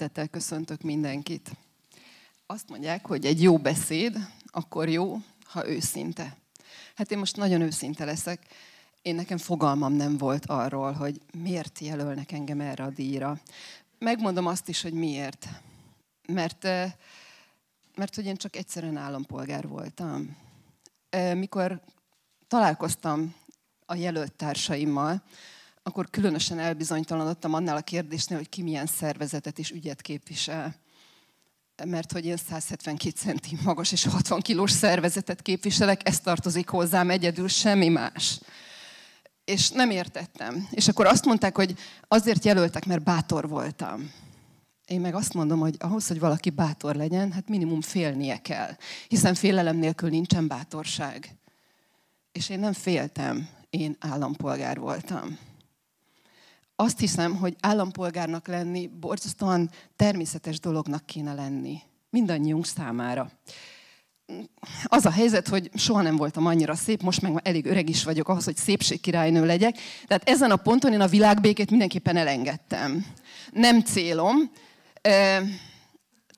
Szeretettel köszöntök mindenkit. Azt mondják, hogy egy jó beszéd akkor jó, ha őszinte. Hát én most nagyon őszinte leszek. Én nekem fogalmam nem volt arról, hogy miért jelölnek engem erre a díjra. Megmondom azt is, hogy miért. Mert, eh, mert hogy én csak egyszerűen állampolgár voltam. Eh, mikor találkoztam a jelölt társaimmal, akkor különösen elbizonytalanodtam annál a kérdésnél, hogy ki milyen szervezetet és ügyet képvisel. Mert hogy én 172 centim magas és 60 kilós szervezetet képviselek, ez tartozik hozzám egyedül, semmi más. És nem értettem. És akkor azt mondták, hogy azért jelöltek, mert bátor voltam. Én meg azt mondom, hogy ahhoz, hogy valaki bátor legyen, hát minimum félnie kell. Hiszen félelem nélkül nincsen bátorság. És én nem féltem, én állampolgár voltam azt hiszem, hogy állampolgárnak lenni borzasztóan természetes dolognak kéne lenni. Mindannyiunk számára. Az a helyzet, hogy soha nem voltam annyira szép, most meg elég öreg is vagyok ahhoz, hogy szépségkirálynő legyek. Tehát ezen a ponton én a világbékét mindenképpen elengedtem. Nem célom,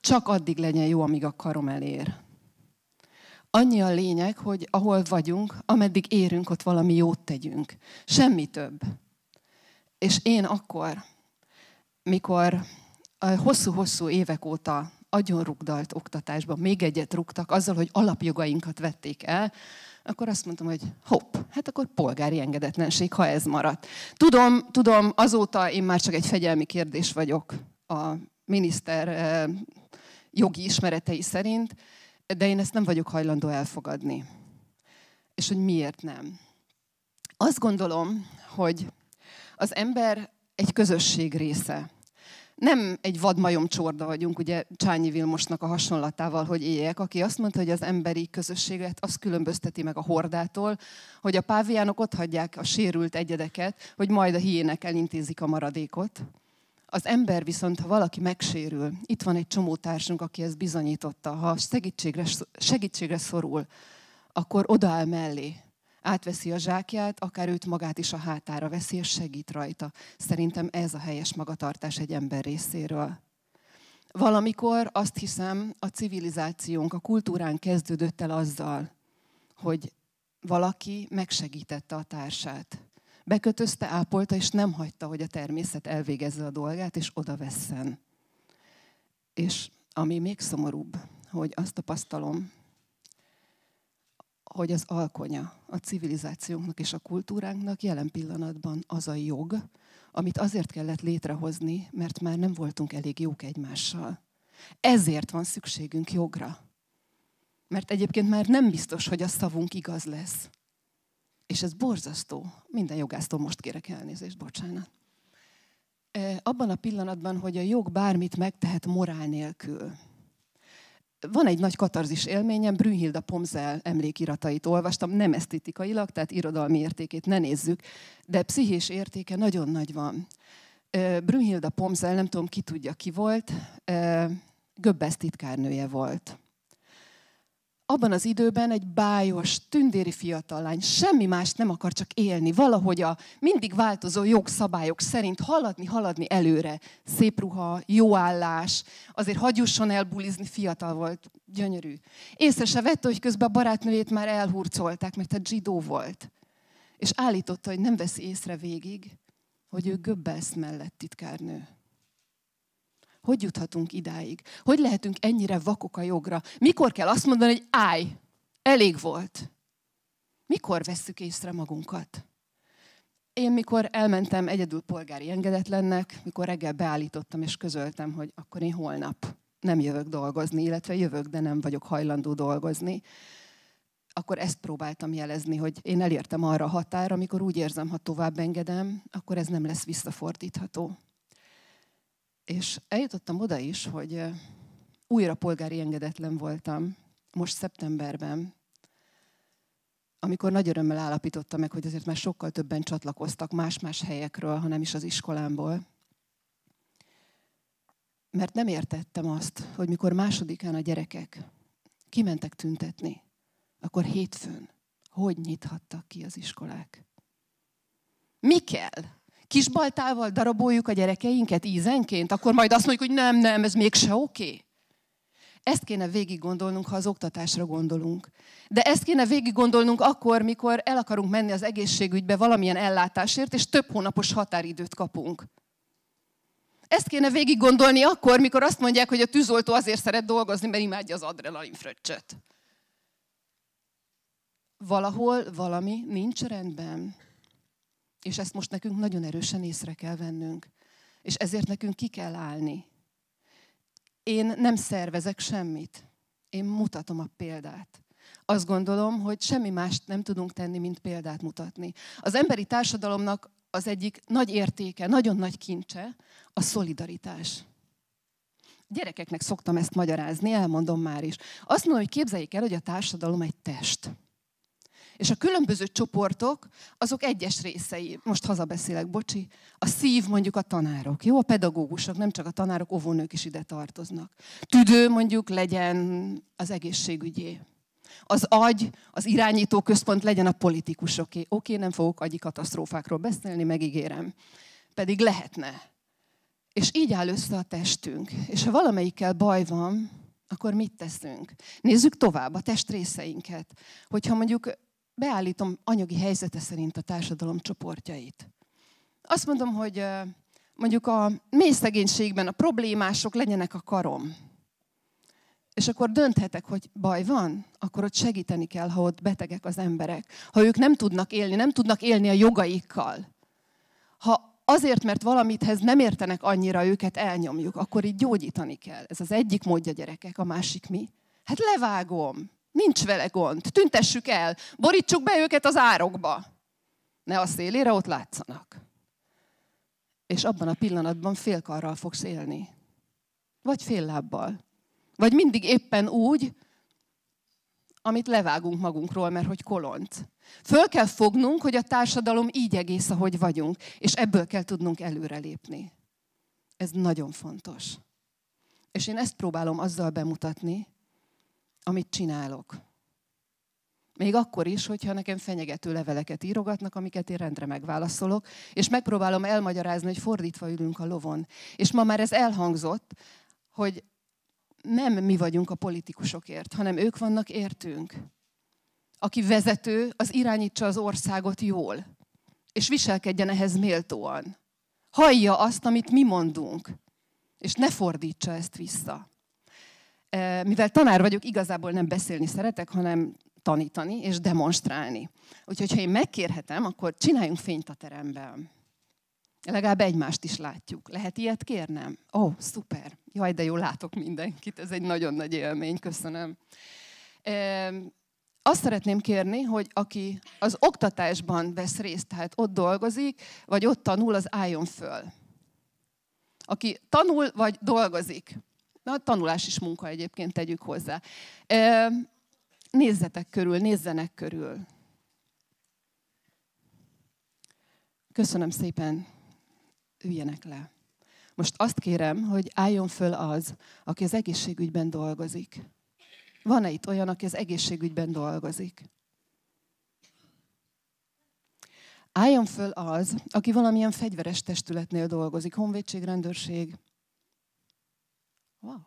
csak addig legyen jó, amíg a karom elér. Annyi a lényeg, hogy ahol vagyunk, ameddig érünk, ott valami jót tegyünk. Semmi több. És én akkor, mikor hosszú-hosszú évek óta agyonrugdalt oktatásban még egyet rugtak azzal, hogy alapjogainkat vették el, akkor azt mondtam, hogy hopp, hát akkor polgári engedetlenség, ha ez maradt. Tudom, tudom, azóta én már csak egy fegyelmi kérdés vagyok a miniszter eh, jogi ismeretei szerint, de én ezt nem vagyok hajlandó elfogadni. És hogy miért nem? Azt gondolom, hogy az ember egy közösség része. Nem egy vadmajom csorda vagyunk, ugye Csányi Vilmosnak a hasonlatával, hogy éljek, aki azt mondta, hogy az emberi közösséget az különbözteti meg a hordától, hogy a páviánok ott hagyják a sérült egyedeket, hogy majd a hiének elintézik a maradékot. Az ember viszont, ha valaki megsérül, itt van egy csomó társunk, aki ezt bizonyította, ha segítségre, segítségre szorul, akkor odaáll mellé, átveszi a zsákját, akár őt magát is a hátára veszi, és segít rajta. Szerintem ez a helyes magatartás egy ember részéről. Valamikor azt hiszem, a civilizációnk, a kultúrán kezdődött el azzal, hogy valaki megsegítette a társát. Bekötözte, ápolta, és nem hagyta, hogy a természet elvégezze a dolgát, és oda vesszen. És ami még szomorúbb, hogy azt tapasztalom, hogy az alkonya a civilizációnknak és a kultúránknak jelen pillanatban az a jog, amit azért kellett létrehozni, mert már nem voltunk elég jók egymással. Ezért van szükségünk jogra. Mert egyébként már nem biztos, hogy a szavunk igaz lesz. És ez borzasztó. Minden jogásztól most kérek elnézést, bocsánat. E, abban a pillanatban, hogy a jog bármit megtehet morál nélkül, van egy nagy katarzis élményem, Brünnhilda Pomzel emlékiratait olvastam, nem esztétikailag, tehát irodalmi értékét ne nézzük, de pszichés értéke nagyon nagy van. Brünnhilda Pomzel, nem tudom ki tudja ki volt, Göbbels titkárnője volt abban az időben egy bájos, tündéri lány semmi más nem akar csak élni, valahogy a mindig változó jogszabályok szerint haladni, haladni előre. Szép ruha, jó állás, azért hagyjusson el bulizni, fiatal volt, gyönyörű. Észre se vette, hogy közben a barátnőjét már elhurcolták, mert a hát zsidó volt. És állította, hogy nem veszi észre végig, hogy ő Göbbelsz mellett titkárnő. Hogy juthatunk idáig? Hogy lehetünk ennyire vakok a jogra? Mikor kell azt mondani, hogy állj, elég volt? Mikor vesszük észre magunkat? Én mikor elmentem egyedül polgári engedetlennek, mikor reggel beállítottam és közöltem, hogy akkor én holnap nem jövök dolgozni, illetve jövök, de nem vagyok hajlandó dolgozni, akkor ezt próbáltam jelezni, hogy én elértem arra a határa, amikor úgy érzem, ha tovább engedem, akkor ez nem lesz visszafordítható. És eljutottam oda is, hogy újra polgári engedetlen voltam, most szeptemberben, amikor nagy örömmel állapította meg, hogy azért már sokkal többen csatlakoztak más-más helyekről, hanem is az iskolámból. Mert nem értettem azt, hogy mikor másodikán a gyerekek kimentek tüntetni, akkor hétfőn hogy nyithattak ki az iskolák? Mi kell? kisbaltával daraboljuk a gyerekeinket ízenként, akkor majd azt mondjuk, hogy nem, nem, ez mégse oké. Okay. Ezt kéne végig gondolnunk, ha az oktatásra gondolunk. De ezt kéne végig gondolnunk akkor, mikor el akarunk menni az egészségügybe valamilyen ellátásért, és több hónapos határidőt kapunk. Ezt kéne végig gondolni akkor, mikor azt mondják, hogy a tűzoltó azért szeret dolgozni, mert imádja az adrenalin fröccsöt. Valahol valami nincs rendben. És ezt most nekünk nagyon erősen észre kell vennünk. És ezért nekünk ki kell állni. Én nem szervezek semmit. Én mutatom a példát. Azt gondolom, hogy semmi mást nem tudunk tenni, mint példát mutatni. Az emberi társadalomnak az egyik nagy értéke, nagyon nagy kincse a szolidaritás. A gyerekeknek szoktam ezt magyarázni, elmondom már is. Azt mondom, hogy képzeljék el, hogy a társadalom egy test. És a különböző csoportok, azok egyes részei, most hazabeszélek, bocsi, a szív mondjuk a tanárok, jó? A pedagógusok, nem csak a tanárok, óvónők is ide tartoznak. Tüdő mondjuk legyen az egészségügyé. Az agy, az irányító központ legyen a politikusoké. Oké, okay, nem fogok agyi katasztrófákról beszélni, megígérem. Pedig lehetne. És így áll össze a testünk. És ha valamelyikkel baj van, akkor mit teszünk? Nézzük tovább a testréseinket. Hogyha mondjuk beállítom anyagi helyzete szerint a társadalom csoportjait. Azt mondom, hogy mondjuk a mély szegénységben a problémások legyenek a karom. És akkor dönthetek, hogy baj van, akkor ott segíteni kell, ha ott betegek az emberek. Ha ők nem tudnak élni, nem tudnak élni a jogaikkal. Ha azért, mert valamithez nem értenek annyira őket, elnyomjuk, akkor így gyógyítani kell. Ez az egyik módja gyerekek, a másik mi. Hát levágom. Nincs vele gond. Tüntessük el. Borítsuk be őket az árokba. Ne a szélére, ott látszanak. És abban a pillanatban félkarral fogsz élni. Vagy fél lábbal. Vagy mindig éppen úgy, amit levágunk magunkról, mert hogy kolont. Föl kell fognunk, hogy a társadalom így egész, ahogy vagyunk, és ebből kell tudnunk előrelépni. Ez nagyon fontos. És én ezt próbálom azzal bemutatni, amit csinálok. Még akkor is, hogyha nekem fenyegető leveleket írogatnak, amiket én rendre megválaszolok, és megpróbálom elmagyarázni, hogy fordítva ülünk a lovon. És ma már ez elhangzott, hogy nem mi vagyunk a politikusokért, hanem ők vannak értünk. Aki vezető, az irányítsa az országot jól, és viselkedjen ehhez méltóan. Hallja azt, amit mi mondunk, és ne fordítsa ezt vissza mivel tanár vagyok, igazából nem beszélni szeretek, hanem tanítani és demonstrálni. Úgyhogy ha én megkérhetem, akkor csináljunk fényt a teremben. Legalább egymást is látjuk. Lehet ilyet kérnem? Ó, oh, szuper. Jaj, de jól látok mindenkit. Ez egy nagyon nagy élmény. Köszönöm. Azt szeretném kérni, hogy aki az oktatásban vesz részt, tehát ott dolgozik, vagy ott tanul, az álljon föl. Aki tanul, vagy dolgozik, Na, tanulás is munka egyébként, tegyük hozzá. Nézzetek körül, nézzenek körül. Köszönöm szépen, üljenek le. Most azt kérem, hogy álljon föl az, aki az egészségügyben dolgozik. Van-e itt olyan, aki az egészségügyben dolgozik? Álljon föl az, aki valamilyen fegyveres testületnél dolgozik, honvédség, rendőrség, Wow.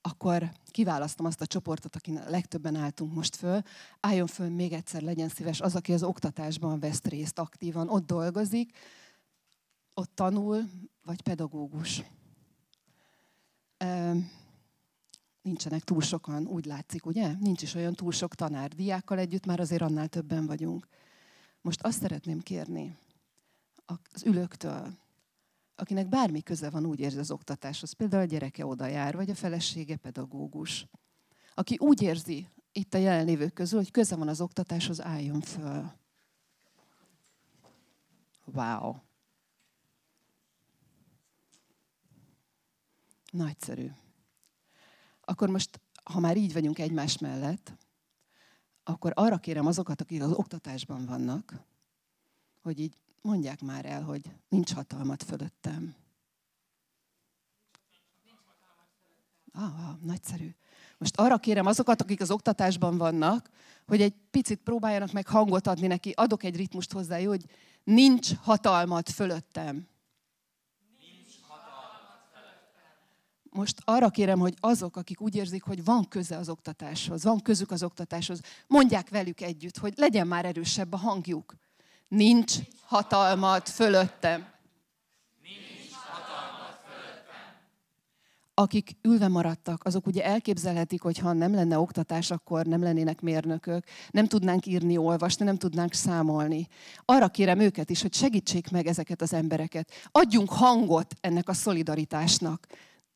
Akkor kiválasztom azt a csoportot, akin a legtöbben álltunk most föl. Álljon föl még egyszer, legyen szíves az, aki az oktatásban vesz részt aktívan, ott dolgozik, ott tanul, vagy pedagógus. Ehm, nincsenek túl sokan, úgy látszik, ugye? Nincs is olyan túl sok tanár. Diákkal együtt már azért annál többen vagyunk. Most azt szeretném kérni az ülőktől, akinek bármi köze van, úgy érzi az oktatáshoz. Például a gyereke oda jár, vagy a felesége pedagógus. Aki úgy érzi itt a jelenlévők közül, hogy köze van az oktatáshoz, álljon föl. Wow. Nagyszerű. Akkor most, ha már így vagyunk egymás mellett, akkor arra kérem azokat, akik az oktatásban vannak, hogy így mondják már el, hogy nincs hatalmat fölöttem. Ah, ah, nagyszerű. Most arra kérem azokat, akik az oktatásban vannak, hogy egy picit próbáljanak meg hangot adni neki. Adok egy ritmust hozzá, jó, hogy nincs hatalmat fölöttem. Nincs hatalmat fölöttem. Most arra kérem, hogy azok, akik úgy érzik, hogy van köze az oktatáshoz, van közük az oktatáshoz, mondják velük együtt, hogy legyen már erősebb a hangjuk. Nincs hatalmad fölöttem. Nincs fölöttem. Akik ülve maradtak, azok ugye elképzelhetik, hogy ha nem lenne oktatás, akkor nem lennének mérnökök, nem tudnánk írni, olvasni, nem tudnánk számolni. Arra kérem őket is, hogy segítsék meg ezeket az embereket. Adjunk hangot ennek a szolidaritásnak.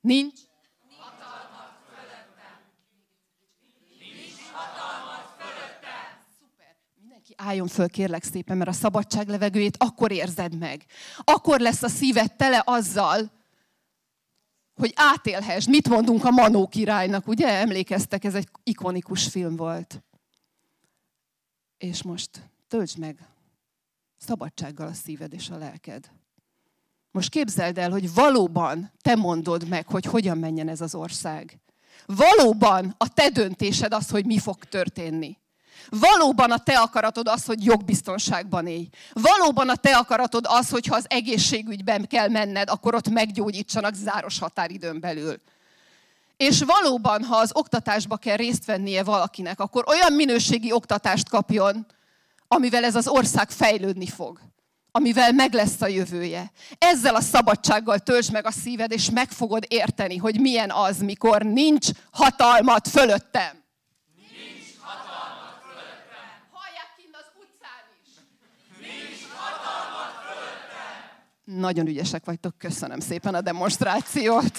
Nincs álljon föl, kérlek szépen, mert a szabadság levegőjét akkor érzed meg. Akkor lesz a szíved tele azzal, hogy átélhess. Mit mondunk a Manó királynak, ugye? Emlékeztek, ez egy ikonikus film volt. És most töltsd meg szabadsággal a szíved és a lelked. Most képzeld el, hogy valóban te mondod meg, hogy hogyan menjen ez az ország. Valóban a te döntésed az, hogy mi fog történni. Valóban a te akaratod az, hogy jogbiztonságban élj. Valóban a te akaratod az, hogy ha az egészségügyben kell menned, akkor ott meggyógyítsanak záros határidőn belül. És valóban, ha az oktatásba kell részt vennie valakinek, akkor olyan minőségi oktatást kapjon, amivel ez az ország fejlődni fog amivel meg lesz a jövője. Ezzel a szabadsággal töltsd meg a szíved, és meg fogod érteni, hogy milyen az, mikor nincs hatalmat fölöttem. Nagyon ügyesek vagytok, köszönöm szépen a demonstrációt.